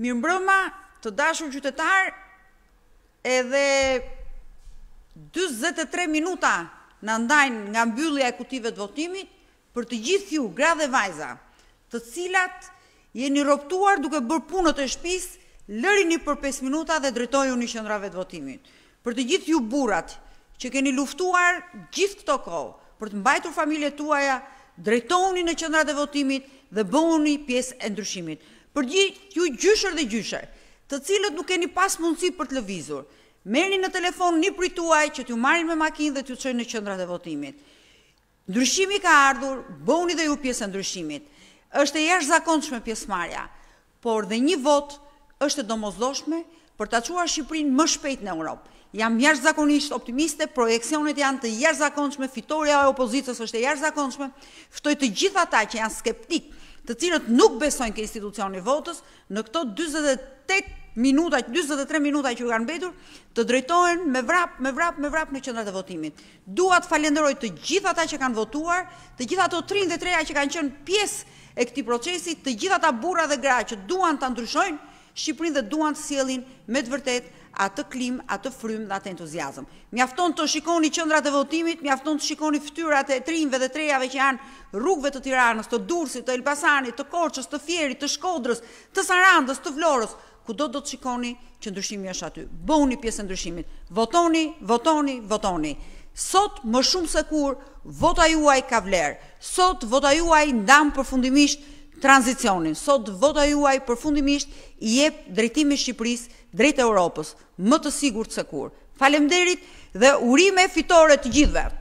Mirë mbrëma të dashur qytetar edhe 23 minuta në ndajnë nga mbyllja e kutive të votimit për të gjithë ju, gra dhe vajza, të cilat jeni roptuar duke bërë punët e shpis, lëri një për 5 minuta dhe dretoju një shëndrave të votimit. Për të gjithë ju burat që keni luftuar gjithë këto kohë, për të mbajtur familje tuaja, dretoju një në qëndrave të votimit dhe bëhuni pjesë e ndryshimit për gjithë ju gjyshër dhe gjyshër, të cilët nuk keni pas mundësi për të lëvizur. Merni në telefon një prituaj që t'ju marin me makinë dhe t'ju qëjnë në qëndrat e votimit. Ndryshimi ka ardhur, bëni dhe ju pjesë ndryshimit. është e jash zakonëshme pjesë marja, por dhe një vot është e domozdoshme për t'a qua Shqiprin më shpejt në Europë. Jam jash zakonisht optimiste, projekcionet janë të jash zakonëshme, fitoria e opozitës është e jash zakonëshme, fëtoj të gjitha ta që janë skeptikë të cilët nuk besojnë ke institucion e votës, në këto 28 minuta, 23 minuta që u kanë betur, të drejtojnë me vrap, me vrap, me vrap në qëndrat e votimit. të falenderoj të gjitha ta që kanë votuar, të gjitha të 33 a që kanë qënë pjesë e këti procesit, të gjitha ta bura dhe gra që duan të ndryshojnë, Shqiprin dhe duan të sielin me të vërtet atë klim, atë frym dhe atë entuziasm. Mjafton të shikoni qëndrat e votimit, mjafton të shikoni ftyrat e trimve dhe trejave që janë rrugve të tiranës, të dursit, të elbasanit, të korqës, të fjerit, të shkodrës, të sarandës, të vlorës, ku do të shikoni që ndryshimi është aty. Boni pjesë ndryshimit, votoni, votoni, votoni. Sot më shumë se kur, vota juaj ka vlerë. Sot vota juaj ndamë përfundimisht tranzicionin. Sot vota juaj përfundimisht i jep drejtimi Shqipëris drejt Europës, më të sigur të sekur. Falemderit dhe urime fitore të gjithëve.